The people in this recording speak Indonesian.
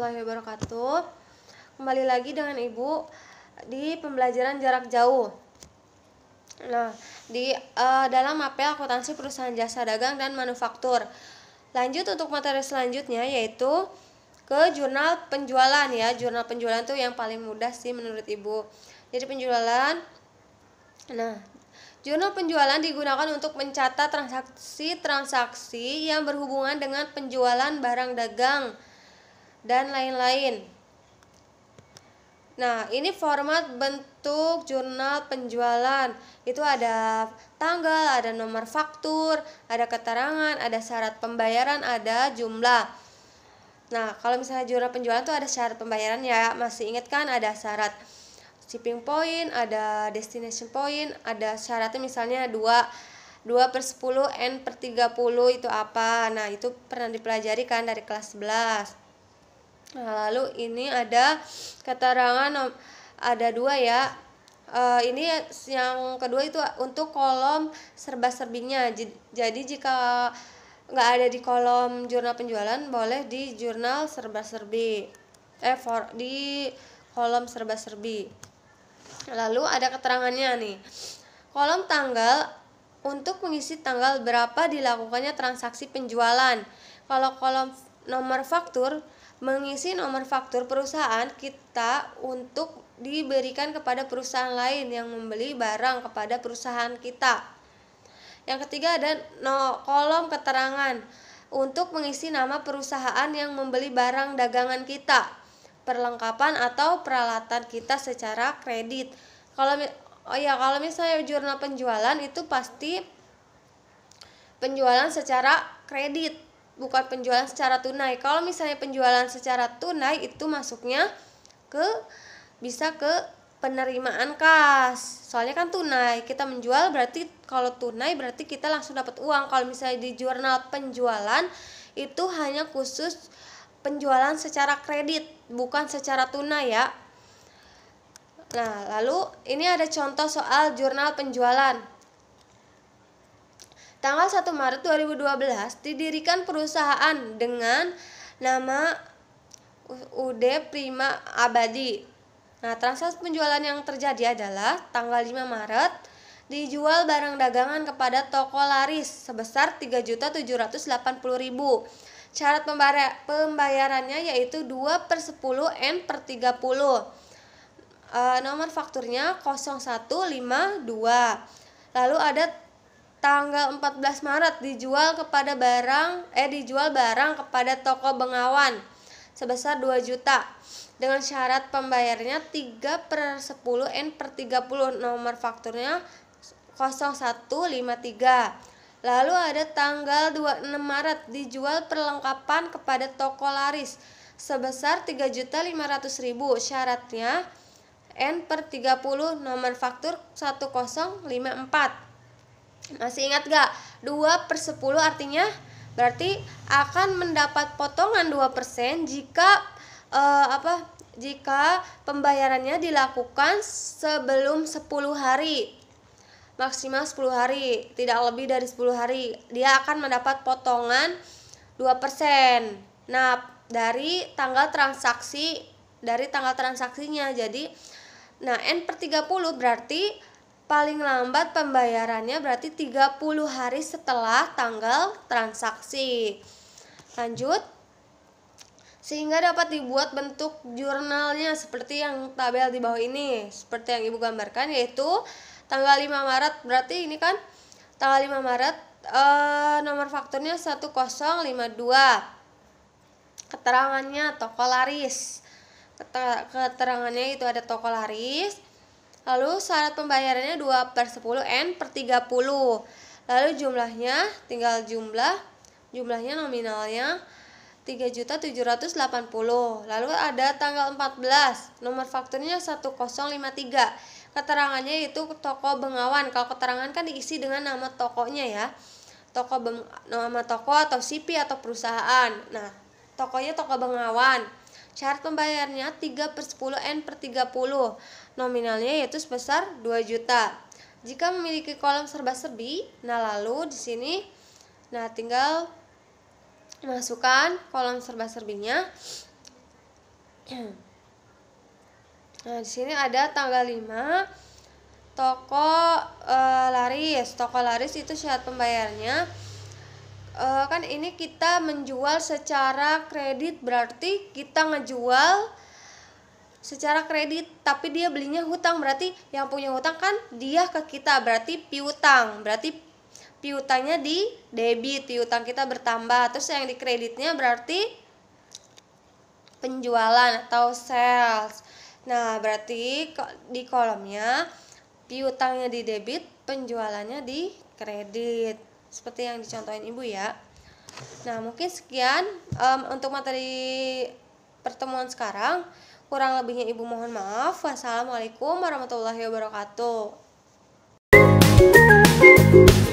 warahmatullahi wabarakatuh. Kembali lagi dengan Ibu di pembelajaran jarak jauh. Nah, di uh, dalam mapel akuntansi perusahaan jasa dagang dan manufaktur. Lanjut untuk materi selanjutnya yaitu ke jurnal penjualan ya. Jurnal penjualan tuh yang paling mudah sih menurut Ibu. Jadi penjualan Nah, Jurnal penjualan digunakan untuk mencatat transaksi-transaksi yang berhubungan dengan penjualan barang dagang dan lain-lain. Nah, ini format bentuk jurnal penjualan. Itu ada tanggal, ada nomor faktur, ada keterangan, ada syarat pembayaran, ada jumlah. Nah, kalau misalnya jurnal penjualan itu ada syarat pembayaran ya, masih ingat kan ada syarat shipping point, ada destination point, ada syaratnya misalnya dua 2 per 10, N per 30 itu apa? Nah, itu pernah dipelajari kan dari kelas 11. Nah, lalu ini ada keterangan ada dua ya. Uh, ini yang kedua itu untuk kolom serba-serbinya. Jadi jika nggak ada di kolom jurnal penjualan, boleh di jurnal serba-serbi. Eh, for, di kolom serba-serbi. Lalu ada keterangannya nih. Kolom tanggal untuk mengisi tanggal berapa dilakukannya transaksi penjualan. Kalau kolom nomor faktur mengisi nomor faktur perusahaan kita untuk diberikan kepada perusahaan lain yang membeli barang kepada perusahaan kita. Yang ketiga ada no, kolom keterangan untuk mengisi nama perusahaan yang membeli barang dagangan kita, perlengkapan atau peralatan kita secara kredit. Kalau oh ya kalau misalnya jurnal penjualan itu pasti penjualan secara kredit bukan penjualan secara tunai. Kalau misalnya penjualan secara tunai itu masuknya ke bisa ke penerimaan kas. Soalnya kan tunai, kita menjual berarti kalau tunai berarti kita langsung dapat uang. Kalau misalnya di jurnal penjualan itu hanya khusus penjualan secara kredit, bukan secara tunai ya. Nah, lalu ini ada contoh soal jurnal penjualan tanggal 1 Maret 2012 didirikan perusahaan dengan nama UD Prima Abadi. Nah, transaksi penjualan yang terjadi adalah tanggal 5 Maret dijual barang dagangan kepada toko laris sebesar 3.780.000. Syarat pembayarannya yaitu 2 per 10 N per 30. E, eh, nomor fakturnya 0152. Lalu ada tanggal 14 Maret dijual kepada barang eh dijual barang kepada toko Bengawan sebesar 2 juta dengan syarat pembayarannya 3 per 10 N per 30 nomor fakturnya 0153 lalu ada tanggal 26 Maret dijual perlengkapan kepada toko laris sebesar juta 3 ribu syaratnya N per 30 nomor faktur 1054 masih ingat gak? 2 per 10 artinya berarti akan mendapat potongan 2% jika uh, apa jika pembayarannya dilakukan sebelum 10 hari maksimal 10 hari, tidak lebih dari 10 hari. Dia akan mendapat potongan 2%. Nah, dari tanggal transaksi dari tanggal transaksinya. Jadi nah N per 30 berarti Paling lambat pembayarannya berarti 30 hari setelah tanggal transaksi. Lanjut. Sehingga dapat dibuat bentuk jurnalnya seperti yang tabel di bawah ini, seperti yang Ibu gambarkan yaitu tanggal 5 Maret berarti ini kan tanggal 5 Maret eh, nomor fakturnya 1052 keterangannya toko laris keterangannya itu ada toko laris Lalu syarat pembayarannya 2 per 10 N per 30 Lalu jumlahnya tinggal jumlah Jumlahnya nominalnya 3.780 Lalu ada tanggal 14 Nomor fakturnya 1053 Keterangannya itu toko Bengawan Kalau keterangan kan diisi dengan nama tokonya ya Toko nama toko atau CP atau perusahaan Nah tokonya toko Bengawan Syarat pembayarnya 3 per 10 N per 30 nominalnya yaitu sebesar 2 juta. Jika memiliki kolom serba-serbi, nah lalu di sini nah tinggal masukkan kolom serba-serbinya. Nah, di sini ada tanggal 5 toko e, laris. Toko laris itu syarat pembayarannya e, eh, kan ini kita menjual secara kredit berarti kita ngejual secara kredit tapi dia belinya hutang berarti yang punya hutang kan dia ke kita berarti piutang berarti piutangnya di debit piutang kita bertambah terus yang di kreditnya berarti penjualan atau sales nah berarti di kolomnya piutangnya di debit penjualannya di kredit seperti yang dicontohin ibu ya nah mungkin sekian um, untuk materi pertemuan sekarang Kurang lebihnya Ibu mohon maaf. Wassalamualaikum warahmatullahi wabarakatuh.